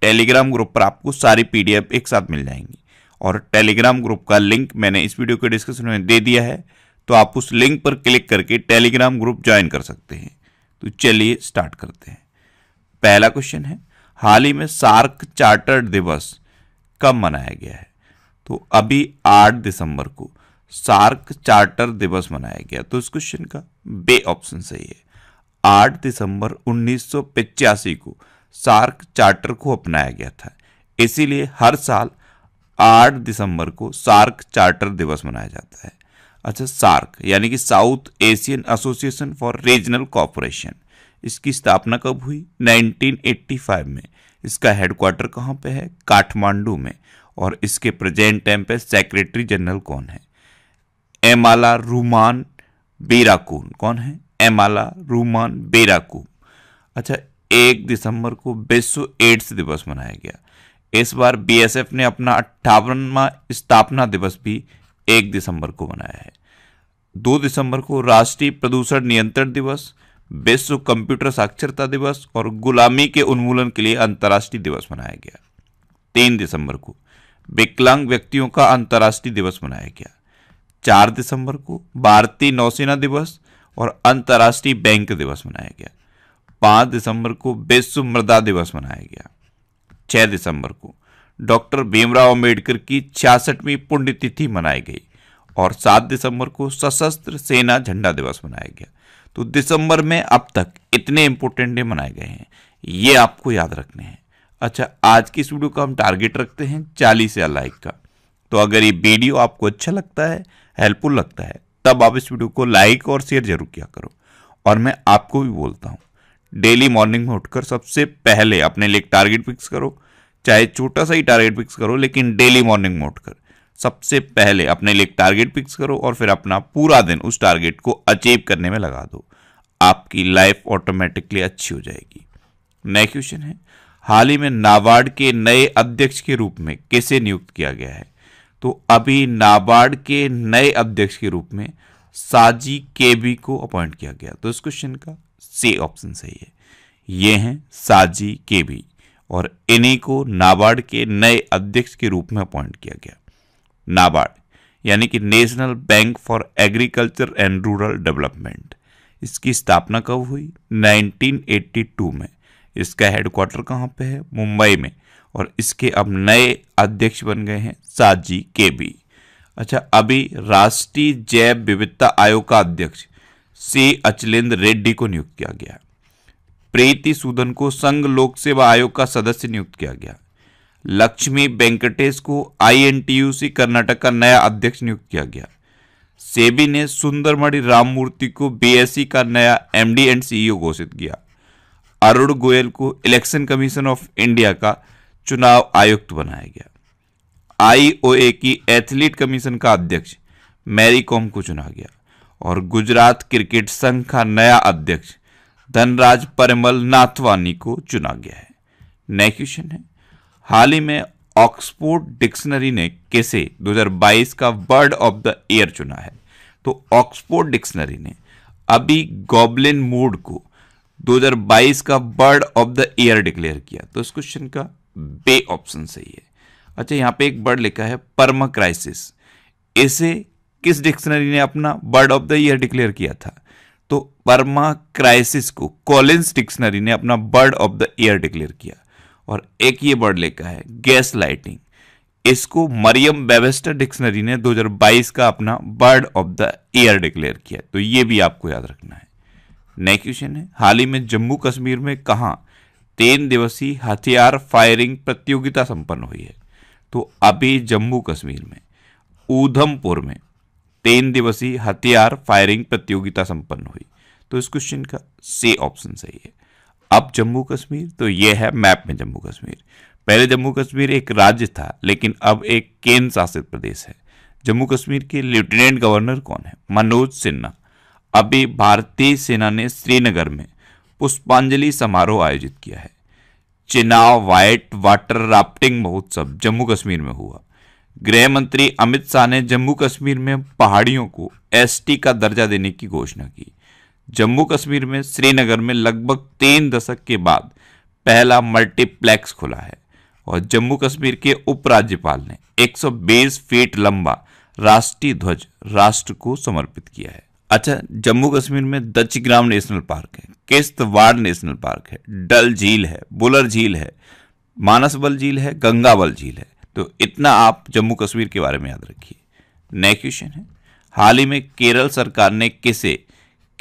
Telegram group पर आपको सारी पीडीएफ एक साथ मिल जाएंगी और टेलीग्राम ग्रुप का लिंक मैंने इस वीडियो के डिस्क्रिप्शन में दे दिया है तो आप उस लिंक पर क्लिक करके टेलीग्राम ग्रुप ज्वाइन कर सकते हैं तो चलिए स्टार्ट करते हैं पहला क्वेश्चन है हाल ही में सार्क चार्टर दिवस कब मनाया गया है तो अभी आठ दिसंबर को सार्क चार्टर दिवस मनाया गया तो इस क्वेश्चन का बे ऑप्शन सही है आठ दिसंबर उन्नीस को सार्क चार्टर को अपनाया गया था इसीलिए हर साल 8 दिसंबर को सार्क चार्टर दिवस मनाया जाता है अच्छा सार्क यानी कि South Asian Association for Regional Cooperation इसकी स्थापना कब हुई 1985 में इसका हेडक्वार्टर कहाँ पे है काठमांडू में और इसके प्रेजेंट टाइम पे सेक्रेटरी जनरल कौन है एमाला रूमान बेराकून कौन है एमाला रूमान बेराकून अच्छा एक दिसंबर को विश्व एड्स दिवस मनाया गया इस बार बीएसएफ ने अपना अट्ठावनवा स्थापना दिवस भी एक दिसंबर को मनाया है दो दिसंबर को राष्ट्रीय प्रदूषण नियंत्रण दिवस विश्व कंप्यूटर साक्षरता दिवस और गुलामी के उन्मूलन के लिए अंतर्राष्ट्रीय दिवस मनाया गया तीन दिसंबर को विकलांग व्यक्तियों का अंतर्राष्ट्रीय दिवस मनाया गया चार दिसंबर को भारतीय नौसेना दिवस और अंतर्राष्ट्रीय बैंक दिवस मनाया गया पाँच दिसंबर को विश्व मृदा दिवस मनाया गया छः दिसंबर को डॉक्टर भीमराव अम्बेडकर की छियासठवीं पुण्यतिथि मनाई गई और सात दिसंबर को सशस्त्र सेना झंडा दिवस मनाया गया तो दिसंबर में अब तक इतने इंपॉर्टेंट डे मनाए गए हैं ये आपको याद रखने हैं अच्छा आज की इस वीडियो का हम टारगेट रखते हैं चालीस या लाइक का तो अगर ये वीडियो आपको अच्छा लगता है हेल्पफुल लगता है तब आप इस वीडियो को लाइक और शेयर जरूर किया करो और मैं आपको भी बोलता हूँ डेली मॉर्निंग में उठकर सबसे पहले अपने लिए टारगेट फिक्स करो चाहे छोटा सा ही टारगेट फिक्स करो लेकिन डेली मॉर्निंग में उठकर सबसे पहले अपने लिए टारगेट फिक्स करो और फिर अपना पूरा दिन उस टारगेट को अचीव करने में लगा दो आपकी लाइफ ऑटोमेटिकली अच्छी हो जाएगी नेक्स्ट क्वेश्चन है हाल ही में नाबार्ड के नए अध्यक्ष के रूप में किसे नियुक्त किया गया है तो अभी नाबार्ड के नए अध्यक्ष के रूप में साजी केबी को अपॉइंट किया गया तो इस क्वेश्चन का सी ऑप्शन सही है ये हैं साजी के बी और इन्हीं को नाबार्ड के नए अध्यक्ष के रूप में अपॉइंट किया गया नाबार्ड यानी कि National Bank for Agriculture and Rural Development इसकी स्थापना कब हुई 1982 में इसका हेडक्वार्टर कहाँ पे है मुंबई में और इसके अब नए अध्यक्ष बन गए हैं साजी के बी अच्छा अभी राष्ट्रीय जैव विविधता आयोग का अध्यक्ष से अचलेंद्र रेड्डी को नियुक्त किया गया प्रीति सूदन को संघ लोक सेवा आयोग का सदस्य नियुक्त किया गया लक्ष्मी वेंकटेश को आईएनटीयूसी कर्नाटक का नया अध्यक्ष नियुक्त किया गया सेबी ने सुंदरमणि राममूर्ति को बीएससी का नया एमडी एंड सीईओ घोषित किया अरुण गोयल को इलेक्शन कमीशन ऑफ इंडिया का चुनाव आयुक्त बनाया गया आईओए की एथलीट कमीशन का अध्यक्ष मैरी कॉम को चुना गया और गुजरात क्रिकेट संघ का नया अध्यक्ष धनराज परमल नाथवानी को चुना गया है नया क्वेश्चन है हाल ही में ऑक्सफोर्ड डिक्शनरी ने कैसे 2022 का वर्ड ऑफ द ईयर चुना है तो ऑक्सफोर्ड डिक्शनरी ने अभी गॉबलिन मूड को 2022 का word of the year declare किया तो इस क्वेश्चन का बे ऑप्शन सही है अच्छा यहाँ पे एक वर्ड लिखा है परमा क्राइसिस इसे किस डिक्शनरी ने अपना word of the year declare किया था तो बर्मा क्राइसिस को कॉलिंस डिक्शनरी ने अपना word of the year declare किया और एक ये वर्ड लेकर है गैस लाइटिंग इसको मरियम बेवेस्टर डिक्शनरी ने 2022 का अपना word of the year declare किया तो ये भी आपको याद रखना है नेक्स्ट क्वेश्चन है हाल ही में जम्मू कश्मीर में कहा तीन दिवसीय हथियार फायरिंग प्रतियोगिता संपन्न हुई है तो अभी जम्मू कश्मीर में ऊधमपुर में तीन दिवसीय हथियार फायरिंग प्रतियोगिता संपन्न हुई तो इस क्वेश्चन का से ऑप्शन सही है अब जम्मू कश्मीर तो यह है मैप में जम्मू कश्मीर पहले जम्मू कश्मीर एक राज्य था लेकिन अब एक केंद्र शासित प्रदेश है जम्मू कश्मीर के लेफ्टिनेंट गवर्नर कौन है मनोज सिन्हा अभी भारतीय सेना ने श्रीनगर में पुष्पांजलि समारोह आयोजित किया है चिनाव वाइट वाटर राफ्टिंग महोत्सव जम्मू कश्मीर में हुआ गृह मंत्री अमित शाह ने जम्मू कश्मीर में पहाड़ियों को एसटी का दर्जा देने की घोषणा की जम्मू कश्मीर में श्रीनगर में लगभग तीन दशक के बाद पहला मल्टीप्लेक्स खुला है और जम्मू कश्मीर के उपराज्यपाल ने 120 फीट लंबा राष्ट्रीय ध्वज राष्ट्र को समर्पित किया है अच्छा जम्मू कश्मीर में दचग्राम नेशनल पार्क है किश्तवाड़ नेशनल पार्क है डल झील है बुलर झील है मानसबल झील है गंगाबल झील है तो इतना आप जम्मू कश्मीर के बारे में याद रखिए नेक्स्ट क्वेश्चन है हाल ही में केरल सरकार ने किसे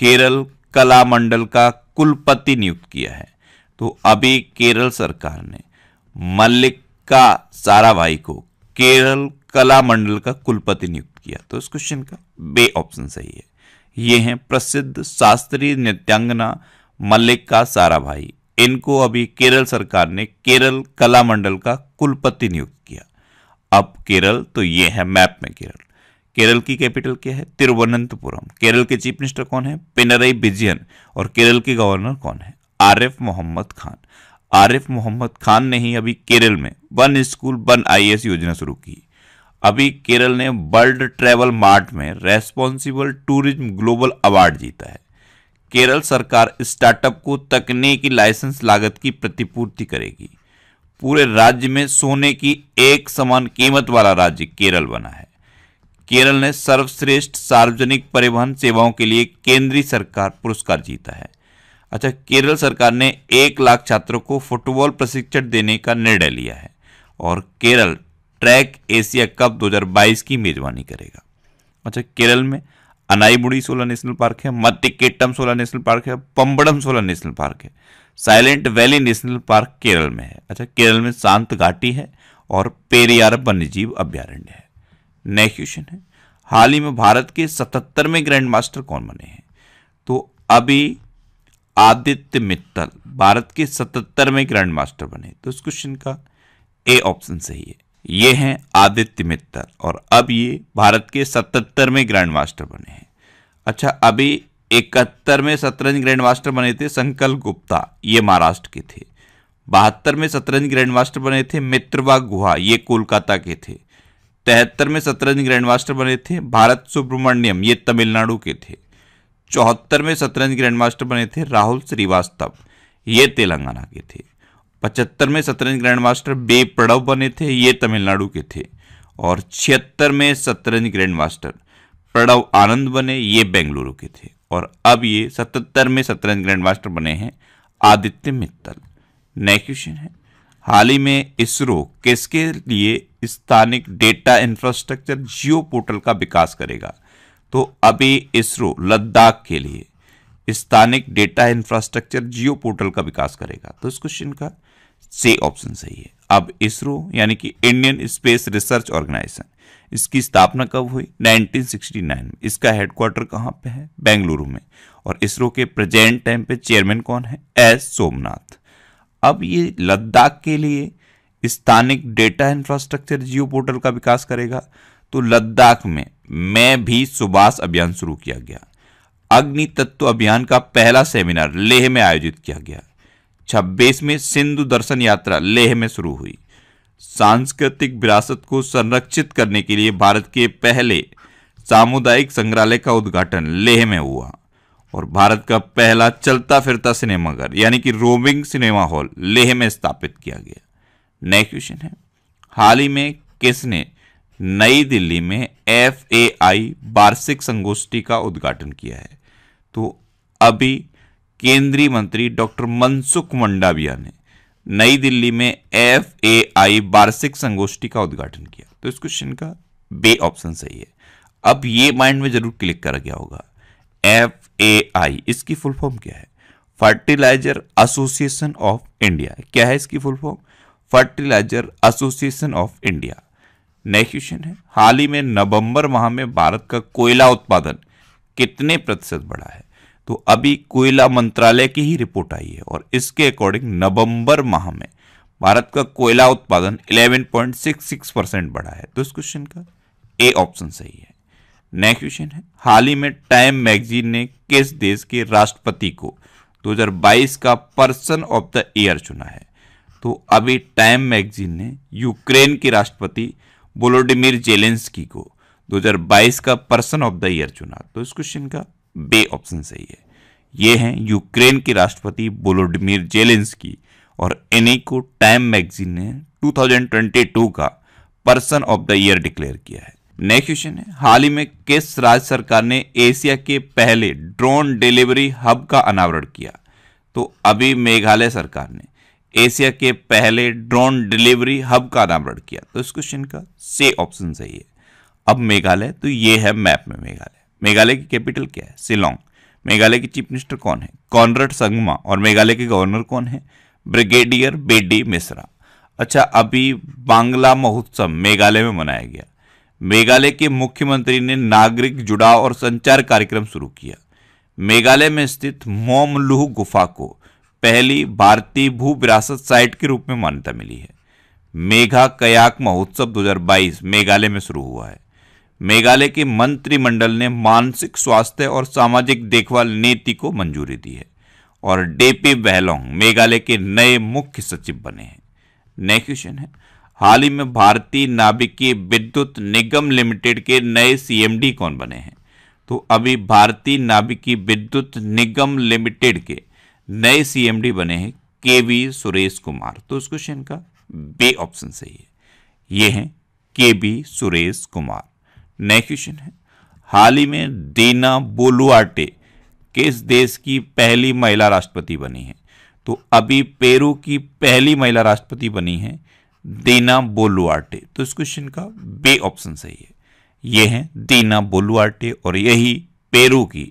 केरल कला मंडल का कुलपति नियुक्त किया है तो अभी केरल सरकार ने मल्लिका साराभाई को केरल कला मंडल का कुलपति नियुक्त किया तो इस क्वेश्चन का बे ऑप्शन सही है ये हैं प्रसिद्ध शास्त्रीय नृत्यांगना मल्लिका साराभाई इनको अभी केरल सरकार ने केरल कला मंडल का कुलपति नियुक्त किया अब केरल तो ये है मैप में केरल केरल की कैपिटल क्या है तिरुवनंतपुरम केरल के चीफ मिनिस्टर कौन है पिनरई बिजियन और केरल के गवर्नर कौन है आरिफ मोहम्मद खान आरिफ मोहम्मद खान ने ही अभी केरल में वन स्कूल वन आई योजना शुरू की अभी केरल ने वर्ल्ड ट्रेवल मार्ट में रेस्पॉन्सिबल टूरिज्म ग्लोबल अवार्ड जीता है केरल सरकार स्टार्टअप को तकनीकी लाइसेंस लागत की प्रतिपूर्ति करेगी पूरे राज्य में सोने की एक समान कीमत वाला राज्य केरल बना है केरल ने सर्वश्रेष्ठ सार्वजनिक परिवहन सेवाओं के लिए केंद्रीय सरकार पुरस्कार जीता है अच्छा केरल सरकार ने एक लाख छात्रों को फुटबॉल प्रशिक्षण देने का निर्णय लिया है और केरल ट्रैक एशिया कप 2022 की मेजबानी करेगा अच्छा केरल में अनाईमुड़ी सोलह नेशनल पार्क है मत्तिकेटम सोलह नेशनल पार्क है पम्बड़म सोलह नेशनल पार्क है Silent Valley National Park Kerala में है अच्छा केरल में शांत घाटी है और पेरियार वन्य जीव अभ्यारण्य है नेक्स्ट क्वेश्चन है हाल ही में भारत के सतहत्तरवें ग्रैंड मास्टर कौन बने हैं तो अभी आदित्य मित्तल भारत के सतहत्तरवें ग्रैंड मास्टर बने तो इस क्वेश्चन का ए ऑप्शन सही है ये हैं आदित्य मित्तल और अब ये भारत के सतहत्तरवें ग्रैंड मास्टर बने हैं अच्छा अभी इकहत्तर में शतरंज ग्रैंड मास्टर बने थे संकल्प गुप्ता ये महाराष्ट्र के थे बहत्तर में शतरंज ग्रैंड मास्टर बने थे मित्रबाग गुहा ये कोलकाता के थे तिहत्तर में शतरंज ग्रैंड मास्टर बने थे भारत सुब्रमण्यम ये तमिलनाडु के थे चौहत्तर में शतरंज ग्रैंड मास्टर बने थे राहुल श्रीवास्तव ये तेलंगाना के थे पचहत्तर में शतरंज ग्रैंड मास्टर बे प्रणव बने थे ये तमिलनाडु के थे और छिहत्तर में शतरंज ग्रैंड मास्टर प्रणव आनंद बने ये बेंगलुरु के थे और अब ये सतहत्तर में शतरंज ग्रैंड मास्टर बने हैं आदित्य मित्तल नेक्स्ट क्वेश्चन है हाल ही में इसरो किसके लिए स्थानिक डेटा इंफ्रास्ट्रक्चर जियो पोर्टल का विकास करेगा तो अभी इसरो लद्दाख के लिए स्थानिक डेटा इंफ्रास्ट्रक्चर जियो पोर्टल का विकास करेगा तो इस क्वेश्चन का से ऑप्शन सही है अब इसरो यानी कि इंडियन स्पेस रिसर्च ऑर्गेनाइजेशन इसकी स्थापना कब हुई 1969 में इसका हेडक्वार्टर कहाँ पे है बेंगलुरु में और इसरो के प्रेजेंट टाइम पे चेयरमैन कौन है एस सोमनाथ अब ये लद्दाख के लिए स्थानिक डेटा इंफ्रास्ट्रक्चर जियो पोर्टल का विकास करेगा तो लद्दाख में मैं भी सुभाष अभियान शुरू किया गया अग्नि तत्व अभियान का पहला सेमिनार लेह में आयोजित किया गया छब्बीस में सिंधु दर्शन यात्रा लेह में शुरू हुई सांस्कृतिक विरासत को संरक्षित करने के लिए भारत के पहले सामुदायिक संग्रहालय का उद्घाटन लेह में हुआ और भारत का पहला चलता फिरता सिनेमाघर यानी कि रोमिंग सिनेमा हॉल लेह में स्थापित किया गया नेक्स्ट क्वेश्चन है हाल ही में किसने नई दिल्ली में एफ ए आई वार्षिक संगोष्ठी का उद्घाटन किया है तो अभी केंद्रीय मंत्री डॉक्टर मनसुख मंडाविया ने नई दिल्ली में एफ ए आई वार्षिक संगोष्ठी का उद्घाटन किया तो इस क्वेश्चन का बे ऑप्शन सही है अब ये माइंड में जरूर क्लिक कर गया होगा एफ ए आई इसकी फुल फॉर्म क्या है फर्टिलाइजर एसोसिएशन ऑफ इंडिया क्या है इसकी full form Fertiliser Association of India next question है हाल ही में नवंबर माह में भारत का कोयला उत्पादन कितने प्रतिशत बढ़ा है तो अभी कोयला मंत्रालय की ही रिपोर्ट आई है और इसके अकॉर्डिंग नवंबर माह में भारत का कोयला उत्पादन 11.66 परसेंट बढ़ा है तो इस क्वेश्चन का ए ऑप्शन सही है नेक्स्ट क्वेश्चन है हाल ही में टाइम मैगजीन ने किस देश के राष्ट्रपति को 2022 का पर्सन ऑफ द ईयर चुना है तो अभी टाइम मैगजीन ने यूक्रेन के राष्ट्रपति बोलोडिमिर जेलेंस्की को 2022 का पर्सन ऑफ द ईयर चुना तो इस क्वेश्चन का बे ऑप्शन सही है ये हैं यूक्रेन के राष्ट्रपति बोलोडिमिर की और इन्हीं को टाइम मैगजीन ने 2022 का person of the year declare किया है नेक्स्ट क्वेश्चन है हाल ही में किस राज्य सरकार ने एशिया के पहले ड्रोन डिलीवरी हब का अनावरण किया तो अभी मेघालय सरकार ने एशिया के पहले ड्रोन डिलीवरी हब का अनावरण किया तो इस क्वेश्चन का से ऑप्शन सही है अब मेघालय तो ये है मैप में मेघालय मेघालय की कैपिटल क्या है सिलोंग मेघालय के चीफ मिनिस्टर कौन है कॉनरेड संगमा और मेघालय के गवर्नर कौन है ब्रिगेडियर बेडी मिश्रा अच्छा अभी बांग्ला महोत्सव मेघालय में मनाया गया मेघालय के मुख्यमंत्री ने नागरिक जुड़ाव और संचार कार्यक्रम शुरू किया मेघालय में स्थित मोमलुह गुफा को पहली भारतीय भू विरासत साइट के रूप में मान्यता मिली है मेघा कयाक महोत्सव 2022 मेघालय में शुरू हुआ है मेघालय के मंत्रिमंडल ने मानसिक स्वास्थ्य और सामाजिक देखभाल नीति को मंजूरी दी है और डेपी बहलोंग मेघालय के नए मुख्य सचिव बने हैं नए क्वेश्चन है हाल ही में भारतीय नाभिकीय विद्युत निगम लिमिटेड के नए सीएमडी कौन बने हैं तो अभी भारतीय नाभिकीय विद्युत निगम लिमिटेड के नए सीएमडी बने हैं के वी सुरेश कुमार तो इस क्वेश्चन का बे ऑप्शन सही है ये हैं K B Suresh Kumar next question है हाल ही में दीना बोलुआटे किस देश की पहली महिला राष्ट्रपति बनी है तो अभी पेरू की पहली महिला राष्ट्रपति बनी है दीना बोलुआटे तो इस क्वेश्चन का बे ऑप्शन सही है यह है दीना बोलुआटे और यही पेरू की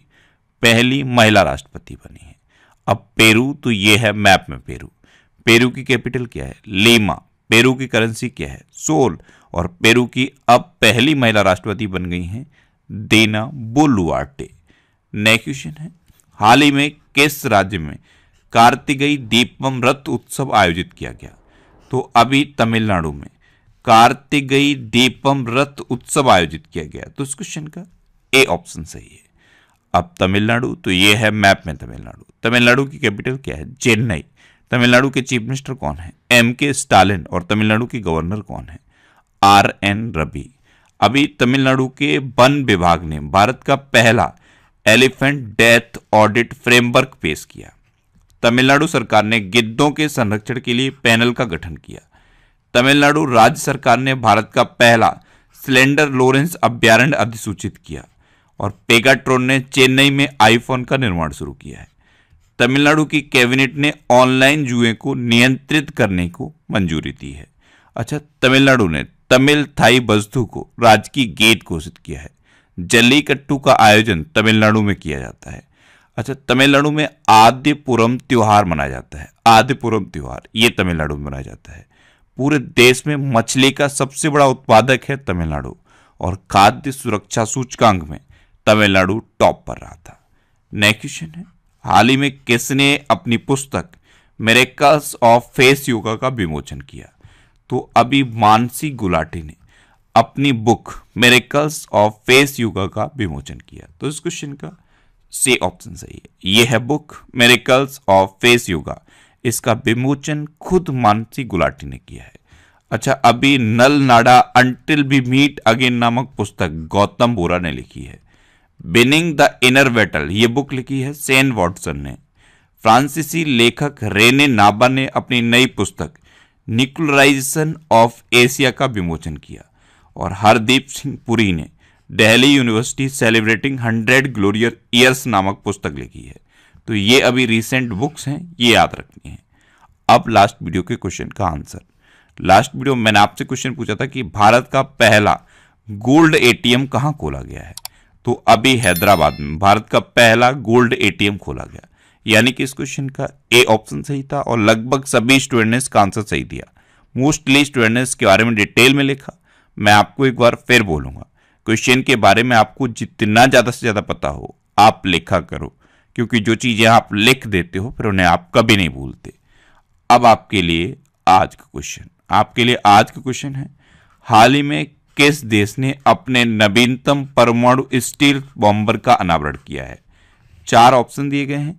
पहली महिला राष्ट्रपति बनी है अब पेरू तो यह है मैप में पेरू पेरू की कैपिटल क्या है लीमा पेरू की करेंसी क्या है सोल और पेरू की अब पहली महिला राष्ट्रपति बन गई हैं देना बोलुआटे नेक्स्ट क्वेश्चन है हाल ही में किस राज्य में कार्तिकेय दीपम रथ उत्सव आयोजित किया गया तो अभी तमिलनाडु में कार्तिकेय दीपम रथ उत्सव आयोजित किया गया तो इस क्वेश्चन का ए ऑप्शन सही है अब तमिलनाडु तो ये है मैप में तमिलनाडु तमिलनाडु की कैपिटल क्या है चेन्नई तमिलनाडु के चीफ मिनिस्टर कौन है एम के स्टालिन और तमिलनाडु की गवर्नर कौन है आर एन रबी अभी तमिलनाडु के वन विभाग ने भारत का पहला एलिफेंट डेथ ऑडिट फ्रेमवर्क पेश किया तमिलनाडु सरकार ने गिद्धों के संरक्षण के लिए पैनल का गठन किया तमिलनाडु राज्य सरकार ने भारत का पहला सिलेंडर लोरेंस अभ्यारण्य अधिसूचित किया और पेगाट्रोन ने चेन्नई में आईफोन का निर्माण शुरू किया है तमिलनाडु की कैबिनेट ने ऑनलाइन जुए को नियंत्रित करने को मंजूरी दी है अच्छा तमिलनाडु ने तमिल थाई बजथू को राज्य की गेट घोषित किया है जल्लीकट्टू का आयोजन तमिलनाडु में किया जाता है अच्छा तमिलनाडु में आदिपुरम त्यौहार मनाया जाता है आदिपुरम त्यौहार ये तमिलनाडु में मनाया जाता है पूरे देश में मछली का सबसे बड़ा उत्पादक है तमिलनाडु और खाद्य सुरक्षा सूचकांक में तमिलनाडु टॉप पर रहा था नेक्स्ट क्वेश्चन है हाल ही में किसने अपनी पुस्तक मेरेकल्स ऑफ फेस योगा का विमोचन किया तो अभी मानसी गुलाटी ने अपनी book miracles of face yoga का विमोचन किया तो इस क्वेश्चन का से ऑप्शन सही है यह है book miracles of face yoga इसका विमोचन खुद मानसी गुलाटी ने किया है अच्छा अभी नल नाडा अंटिल बी मीट अगेन नामक पुस्तक गौतम बोरा ने लिखी है बिनिंग द इनर बेटल ये बुक लिखी है सेन वॉटसन ने फ्रांसीसी लेखक रेने नाबा ने अपनी नई पुस्तक निकुलराइजेशन ऑफ एशिया का विमोचन किया और हरदीप सिंह पुरी ने Delhi university celebrating hundred glorious years नामक पुस्तक लिखी है तो ये अभी रिसेंट बुक्स हैं ये याद रखनी है अब लास्ट वीडियो के क्वेश्चन का आंसर लास्ट वीडियो में मैंने आपसे क्वेश्चन पूछा था कि भारत का पहला गोल्ड एटीएम कहाँ खोला गया है तो अभी हैदराबाद में भारत का पहला गोल्ड एटीएम खोला गया यानी कि इस क्वेश्चन का ए ऑप्शन सही था और लगभग सभी स्टूडेंट ने इसका आंसर सही दिया मोस्टली स्टूडेंट ने इसके बारे में डिटेल में लिखा मैं आपको एक बार फिर बोलूंगा क्वेश्चन के बारे में आपको जितना ज़्यादा से ज़्यादा पता हो आप लिखा करो क्योंकि जो चीज़ें आप लिख देते हो फिर उन्हें आप कभी नहीं भूलते अब आपके लिए आज का क्वेश्चन आपके लिए आज का क्वेश्चन है हाल ही में किस देश ने अपने नवीनतम परमाणु स्टील बॉम्बर का अनावरण किया है चार ऑप्शन दिए गए हैं